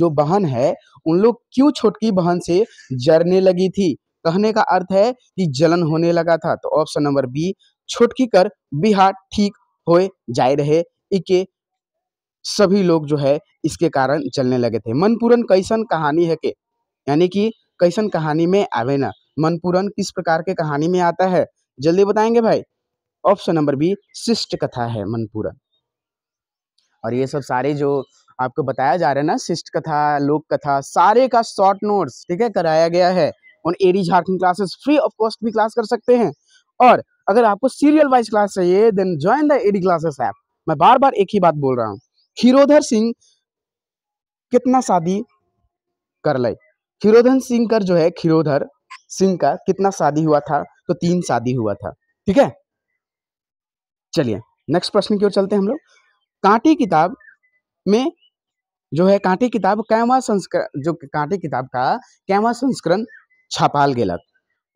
जो बहन है उन लोग क्यों छोटकी बहन से जरने लगी थी कहने का अर्थ है कि जलन होने लगा था तो ऑप्शन नंबर बी छोटकी कर बिहार ठीक हो जाए रहे इके सभी लोग जो है इसके कारण चलने लगे थे मनपुरन कैसन कहानी है के यानी कि कैसन कहानी में आवे ना मनपुरन किस प्रकार के कहानी में आता है जल्दी बताएंगे भाई ऑप्शन नंबर बी शिष्ट कथा है मनपुरन और ये सब सारे जो आपको बताया जा रहा है ना शिष्ट कथा लोक कथा सारे का शॉर्ट नोट्स ठीक है कराया गया है और AD Jharkhand classes free of cost भी क्लास कर सकते हैं और अगर आपको सीरियल वाइज क्लास चाहिए then join the AD classes app मैं बार बार एक ही बात बोल रहा हूँ खीरोधर सिंह कितना शादी कर ले खीरोधर सिंह कर जो है खीरोधर सिंह का कितना शादी हुआ था तो तीन शादी हुआ था ठीक है चलिए नेक्स्ट प्रश्न की ओर चलते हैं हम लोग कांटी किताब में जो है कांटी किताब कैमा संस्करण जो कांटी किताब का कैवा संस्करण छपाल गलत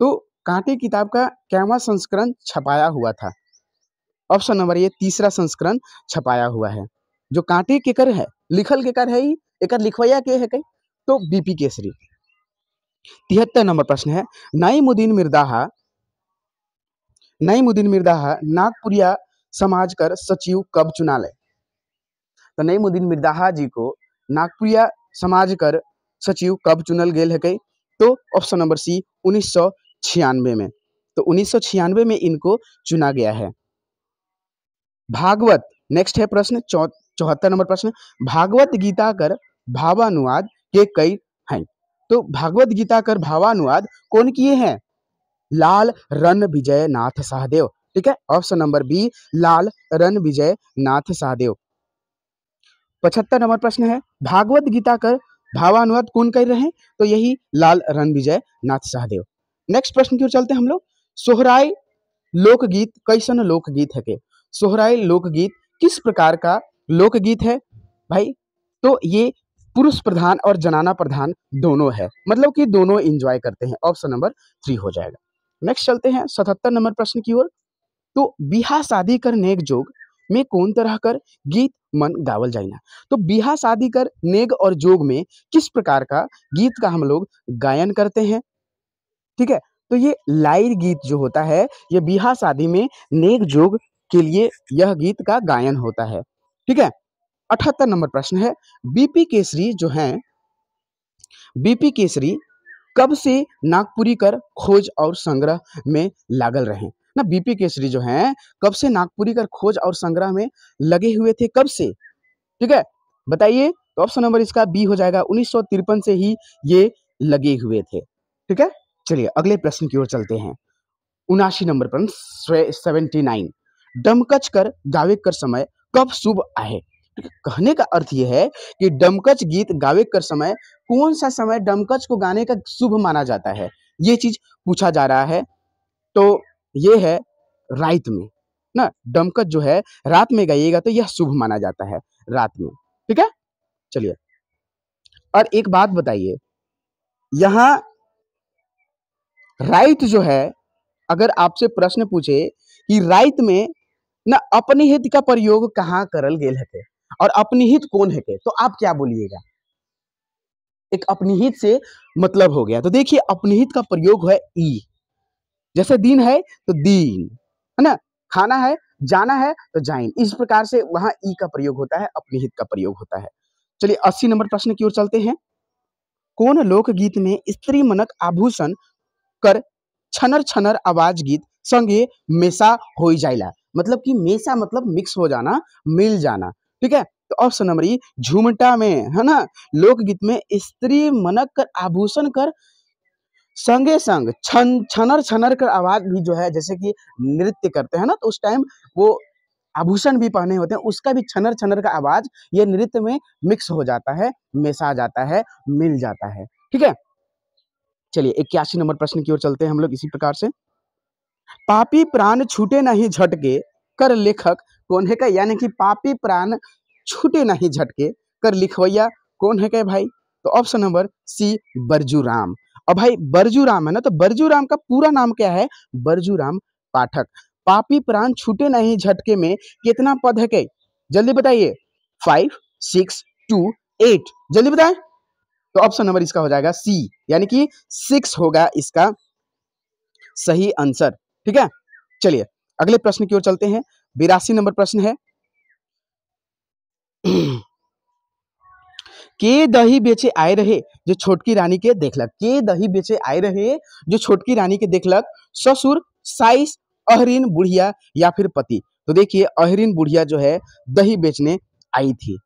तो कांटी किताब का कैवा संस्करण छपाया हुआ था ऑप्शन नंबर ये तीसरा संस्करण छपाया हुआ है जो कांटे केकर है लिखल केकर है ही एक लिखवाया के है कई तो बीपी केसरी तिहत्तर नंबर प्रश्न है नईमुद्दीन मिर्दाहा नईमुद्दीन मिर्दाहा नागपुरिया समाज कर सचिव कब चुना ले तो नईमुद्दीन मिर्दाहा जी को नागपुरिया समाज कर सचिव कब चुनल गेल है कई तो ऑप्शन नंबर सी उन्नीस में तो उन्नीस में इनको चुना गया है भागवत नेक्स्ट है प्रश्न चौहत्तर नंबर प्रश्न भागवत गीता कर भावानुवाद के कई हैं तो भागवत गीता कर भावानुवाद कौन किए हैं लाल रन विजय नाथ सहदेव ठीक है option number B Lal Ranvijay Nath Sahdev पचहत्तर नंबर प्रश्न है भागवत गीता कर भावानुवाद कौन कर रहे हैं तो यही लाल रन विजय नाथ सहदेव नेक्स्ट प्रश्न की ओर चलते हैं हम लोग सोहराय लोकगीत कैसन लोकगीत है के सोहराय लोकगीत किस प्रकार का लोकगीत है भाई तो ये पुरुष प्रधान और जनाना प्रधान दोनों है मतलब कि दोनों इंजॉय करते हैं ऑप्शन नंबर थ्री हो जाएगा नेक्स्ट चलते हैं सतहत्तर नंबर प्रश्न की ओर तो बिहा शादी कर नेक जोग में कौन तरह कर गीत मन गावल जाइना तो बिहा शादी कर नेग और जोग में किस प्रकार का गीत का हम लोग गायन करते हैं ठीक है तो ये लाइर गीत जो होता है ये बिहा शादी में नेग जोग के लिए यह गीत का गायन होता है ठीक है अठहत्तर नंबर प्रश्न है बीपी केसरी जो है बीपी केसरी कब से नागपुरी कर खोज और संग्रह में लागल रहे ना बीपी केसरी जो है कब से नागपुरी कर खोज और संग्रह में लगे हुए थे कब से ठीक है बताइए तो ऑप्शन नंबर इसका बी हो जाएगा उन्नीस से ही ये लगे हुए थे ठीक है चलिए अगले प्रश्न की ओर चलते हैं उनासी नंबर प्रश्न सेवेंटी नाइन डमकच कर गावे कर समय कब शुभ आए कहने का अर्थ यह है कि डमकच गीत गावे कर समय कौन सा समय डमकच को गाने का शुभ माना जाता है ये चीज पूछा जा रहा है तो ये है रात में ना डमकच जो है रात में गाइएगा तो यह शुभ माना जाता है रात में ठीक है चलिए और एक बात बताइए यहां रात जो है अगर आपसे प्रश्न पूछे कि रात में ना अपने हित का प्रयोग कहाँ करल गेल है और हित कौन है के? तो आप क्या बोलिएगा एक अपनिहित से मतलब हो गया तो देखिए हित का प्रयोग है ई जैसे दिन है तो दिन है ना खाना है जाना है तो जाइन इस प्रकार से वहां ई का प्रयोग होता है हित का प्रयोग होता है चलिए अस्सी नंबर प्रश्न की ओर चलते हैं कौन लोकगीत में स्त्री मनक आभूषण कर छनर छनर आवाज गीत संगे मेसा हो जाइला मतलब कि मेसा मतलब मिक्स हो जाना मिल जाना ठीक है तो ऑप्शन नंबर ई झुमटा में है ना लोकगीत में स्त्री मनक कर आभूषण कर संगे संग छन छनर छनर कर आवाज भी जो है जैसे कि नृत्य करते हैं ना तो उस टाइम वो आभूषण भी पहने होते हैं उसका भी छनर छनर का आवाज ये नृत्य में मिक्स हो जाता है मिसा जाता है मिल जाता है ठीक है चलिए इक्यासी नंबर प्रश्न की ओर चलते हैं हम लोग इसी प्रकार से पापी प्राण छूटे नहीं झटके कर लेखक कौन है का यानी कि पापी प्राण छूटे नहीं झटके कर लिखवैया कौन है क्या भाई तो ऑप्शन नंबर सी राम और भाई राम है ना तो राम का पूरा नाम क्या है राम पाठक पापी प्राण छूटे नहीं झटके में कितना पद है के? जल्दी बताइए फाइव सिक्स टू एट जल्दी बताए तो ऑप्शन नंबर इसका हो जाएगा सी यानी कि सिक्स होगा इसका सही आंसर ठीक है चलिए अगले प्रश्न की ओर चलते हैं बिरासी नंबर प्रश्न है के दही बेचे आए रहे जो छोटकी रानी के देखलक के दही बेचे आए रहे जो छोटकी रानी के देखलक ससुर साइस अहरीन बुढ़िया या फिर पति तो देखिए अहरीन बुढ़िया जो है दही बेचने आई थी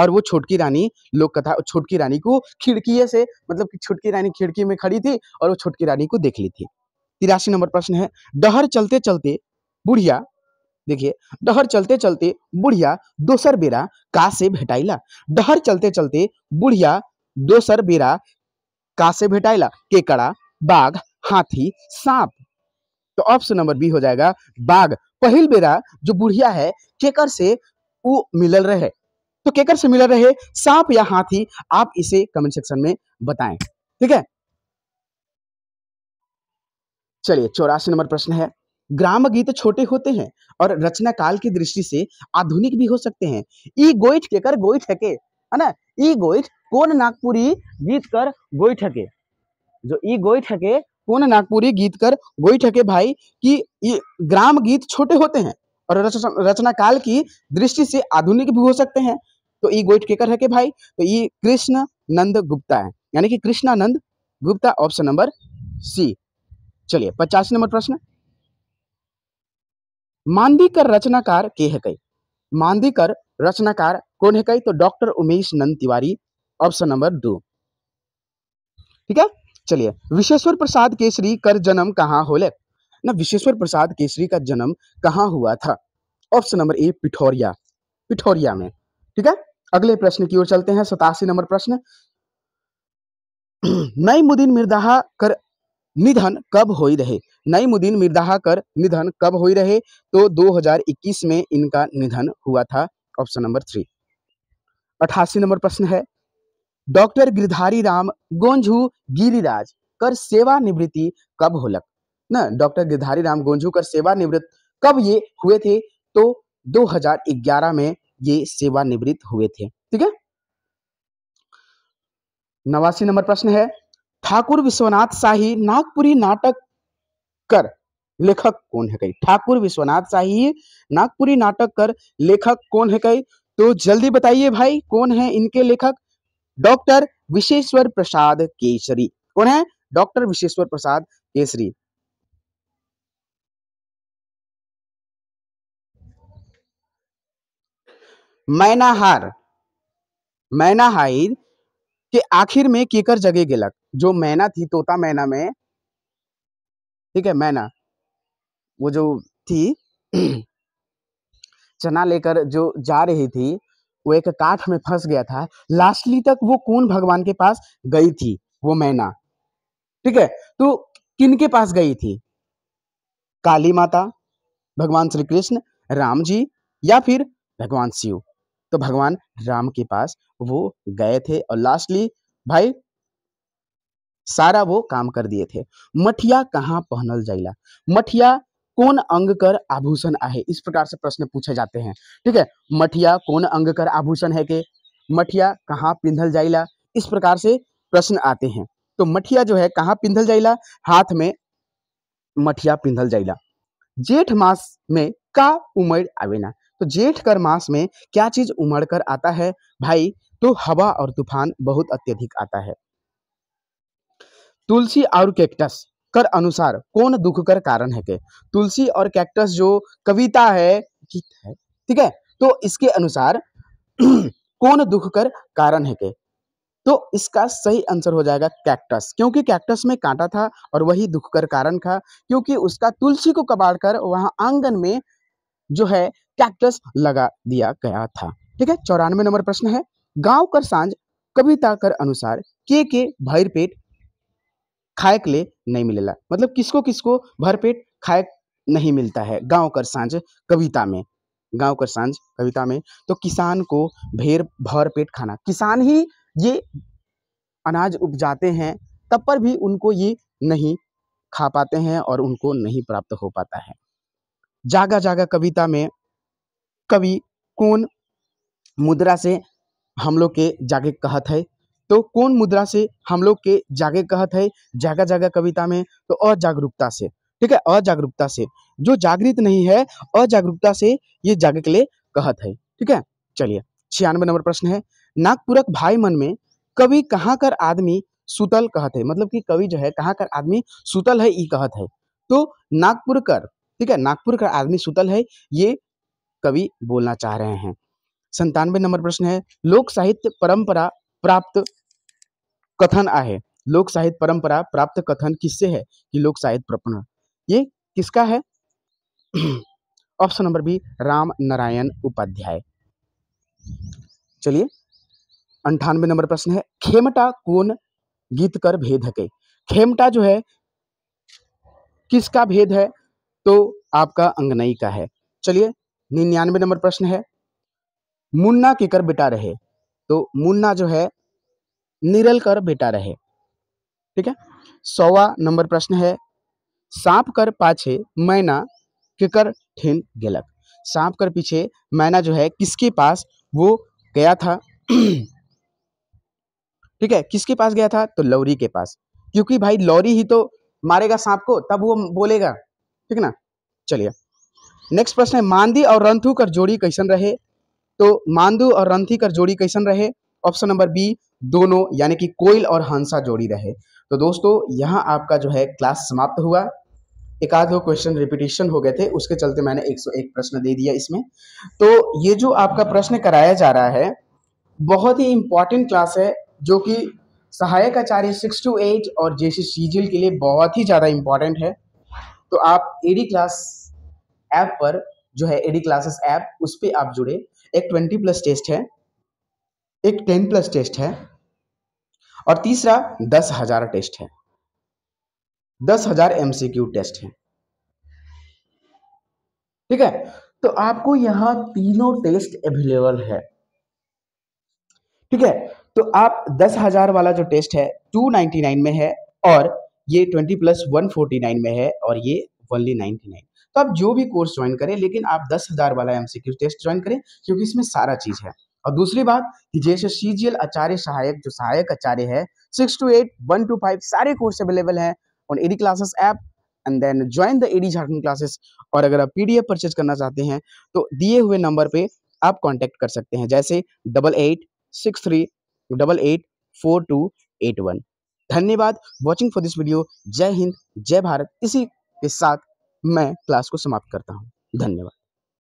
और वो छोटकी रानी लोक कथा छोटकी रानी को खिड़की से मतलब कि छोटकी रानी खिड़की में खड़ी थी और वो छोटकी रानी को देख ली थी तिरासी नंबर प्रश्न है डहर चलते चलते बुढ़िया देखिए डहर चलते चलते बुढ़िया दोसर बेरा का से भेटाइला डहर चलते चलते बुढ़िया दोसर बेरा का से भेटाइला केकड़ा बाघ हाथी सांप तो ऑप्शन नंबर बी हो जाएगा बाघ पहल बेरा जो बुढ़िया है केकर से वो मिलल रहे तो केकर से मिलल रहे सांप या हाथी आप इसे कमेंट सेक्शन में बताएं ठीक है चलिए चौरासी नंबर प्रश्न है ग्राम गीत छोटे होते हैं और रचना काल की दृष्टि से आधुनिक भी हो सकते हैं ई गोइठ के कर गोइठ है ना ई गोइठ कौन नागपुरी गीत कर गोइठ हके जो ई गोइठ ठके कौन नागपुरी गीत कर गोई ठके भाई कि ग्राम गीत छोटे होते हैं और रचना काल की दृष्टि से आधुनिक भी हो सकते हैं तो ई गोइठ केकर के भाई तो ये कृष्ण नंद गुप्ता है यानी कि Krishnanand Gupta option number C चलिए पचास नंबर प्रश्न मांदीकर रचनाकार के है कई मांदी रचनाकार कौन है कई तो doctor Umesh Nand Tiwari option number दो ठीक है चलिए विश्वेश्वर प्रसाद केसरी कर जन्म कहाँ होले ना विश्वेश्वर प्रसाद केसरी का जन्म कहाँ हुआ था option number A Pithoria Pithoria में ठीक है अगले प्रश्न की ओर चलते हैं सतासी नंबर प्रश्न नई मुदीन मिर्दाहा कर निधन कब हो रहे नईमुद्दीन मिर्दाह कर निधन कब हो रहे तो 2021 में इनका निधन हुआ था ऑप्शन नंबर थ्री अठासी नंबर प्रश्न है डॉक्टर गिरधारी राम गोंझू गिरिराज कर सेवा निवृत्ति कब होलक न डॉक्टर गिरधारी राम गोंझू कर सेवा निवृत्त कब ये हुए थे तो 2011 में ये सेवानिवृत्त हुए थे ठीक है नवासी नंबर प्रश्न है ठाकुर विश्वनाथ शाही नागपुरी नाटक कर लेखक कौन है कई ठाकुर विश्वनाथ शाही नागपुरी नाटक कर लेखक कौन है कई तो जल्दी बताइए भाई कौन है इनके लेखक डॉक्टर विशेश्वर प्रसाद केसरी कौन है डॉक्टर विशेश्वर प्रसाद केसरी मैनाहार मैनाहार के आखिर में केकर जगह गेलक जो मैना थी तोता मैना में ठीक है मैना वो जो थी चना लेकर जो जा रही थी वो एक काठ में फंस गया था लास्टली तक वो कौन भगवान के पास गई थी वो मैना ठीक है तो किन के पास गई थी काली माता भगवान श्री कृष्ण राम जी या फिर भगवान शिव तो भगवान राम के पास वो गए थे और लास्टली भाई सारा वो काम कर दिए थे मठिया कहाँ पहनल जाइला मठिया कौन अंग कर आभूषण आहे इस प्रकार से प्रश्न पूछे जाते हैं ठीक है मठिया कौन अंग कर आभूषण है के मठिया कहाँ पिंधल जाइला इस प्रकार से प्रश्न आते हैं तो मठिया जो है कहाँ पिंधल जाइला हाथ में मठिया पिंधल जाइला जेठ मास में का उमड़ आवेना तो जेठ कर मास में क्या चीज उमड़ कर आता है भाई तो हवा और तूफान बहुत अत्यधिक आता है तुलसी और कैक्टस कर अनुसार कौन दुख कर कारण है के तुलसी और कैक्टस जो कविता है गीत है ठीक है तो इसके अनुसार कौन दुख कर कारण है के तो इसका सही आंसर हो जाएगा कैक्टस क्योंकि कैक्टस में कांटा था और वही दुख कर कारण था क्योंकि उसका तुलसी को कबाड़ कर वहां आंगन में जो है कैक्टस लगा दिया गया था ठीक है चौरानवे नंबर प्रश्न है गांव कर सांझ कविता कर अनुसार के के भैरपेट खाए के लिए नहीं मिलेला मतलब किसको किसको भरपेट खाए नहीं मिलता है गांव कर सांझ कविता में गांव कर सांझ कविता में तो किसान को भेर भर पेट खाना किसान ही ये अनाज उपजाते हैं तब पर भी उनको ये नहीं खा पाते हैं और उनको नहीं प्राप्त हो पाता है जागा जागा कविता में कवि कौन मुद्रा से हम लोग के जागे कहत है तो कौन मुद्रा से हम लोग के जागे कहत है जागा जागा कविता में तो अजागरूकता से ठीक है अजागरूकता से जो जागृत नहीं है अजागरूकता से ये जागे के लिए कहत है ठीक है चलिए छियानवे नंबर प्रश्न है नागपुरक भाई मन में कवि कहाँ कर आदमी सुतल कहत है मतलब कि कवि जो है कहाँ कर आदमी सुतल है ये कहत है तो नागपुर कर ठीक है नागपुर का आदमी सुतल है ये कवि बोलना चाह रहे हैं संतानवे नंबर प्रश्न है लोक साहित्य परंपरा प्राप्त कथन आए लोक साहित्य परंपरा प्राप्त कथन किससे है कि लोक साहित्य प्रपण ये किसका है option number B Ram Narayan Upadhyay चलिए अंठानवे नंबर प्रश्न है खेमटा कौन गीत कर भेद के खेमटा जो है किसका भेद है तो आपका अंगनई का है चलिए निन्यानवे नंबर प्रश्न है मुन्ना के कर बेटा रहे तो मुन्ना जो है निरल कर बेटा रहे ठीक है सौवा नंबर प्रश्न है सांप कर पाछे मैना किकर ठेन गलक सांप कर पीछे मैना जो है किसके पास वो गया था ठीक है किसके पास गया था तो लौरी के पास क्योंकि भाई लौरी ही तो मारेगा सांप को तब वो बोलेगा ठीक ना चलिए नेक्स्ट प्रश्न है मांदी और रंथू कर जोड़ी कैसन रहे तो मांदू और रंथी कर जोड़ी कैसन रहे ऑप्शन नंबर बी दोनों यानी कि कोयल और हंसा जोड़ी रहे तो दोस्तों यहाँ आपका जो है क्लास समाप्त हुआ एक आध दो क्वेश्चन रिपीटेशन हो गए थे उसके चलते मैंने 101 प्रश्न दे दिया इसमें तो ये जो आपका प्रश्न कराया जा रहा है बहुत ही इंपॉर्टेंट क्लास है जो कि सहायक आचार्य सिक्स टू एट और जैसे सीजिल के लिए बहुत ही ज़्यादा इंपॉर्टेंट है तो आप एडी क्लास ऐप पर जो है एडी क्लासेस ऐप उस पर आप जुड़े एक ट्वेंटी प्लस टेस्ट है एक टेन प्लस टेस्ट है और तीसरा दस हजार टेस्ट है दस हजार एमसीक्यू टेस्ट है ठीक है तो आपको यहां तीनों टेस्ट अवेलेबल है ठीक है तो आप दस हजार वाला जो टेस्ट है टू नाइनटी नाइन में है और ये twenty plus one forty nine में है और ये ओनली नाइनटी नाइन तो आप जो भी कोर्स ज्वाइन करें लेकिन आप दस हजार वाला एमसीक्यू टेस्ट ज्वाइन करें क्योंकि इसमें सारा चीज है और दूसरी बात कि जैसे सीजीएल आचार्य सहायक जो सहायक आचार्य है six two eight one two five सारे कोर्स अवेलेबल है on AD classes app and then join the AD Jharkhand classes और अगर आप पीडीएफ परचेज करना चाहते हैं तो दिए हुए नंबर पे आप कांटेक्ट कर सकते हैं जैसे double eight six three double eight four two eight one धन्यवाद वॉचिंग फॉर दिस वीडियो जय हिंद जय भारत इसी के साथ मैं क्लास को समाप्त करता हूँ धन्यवाद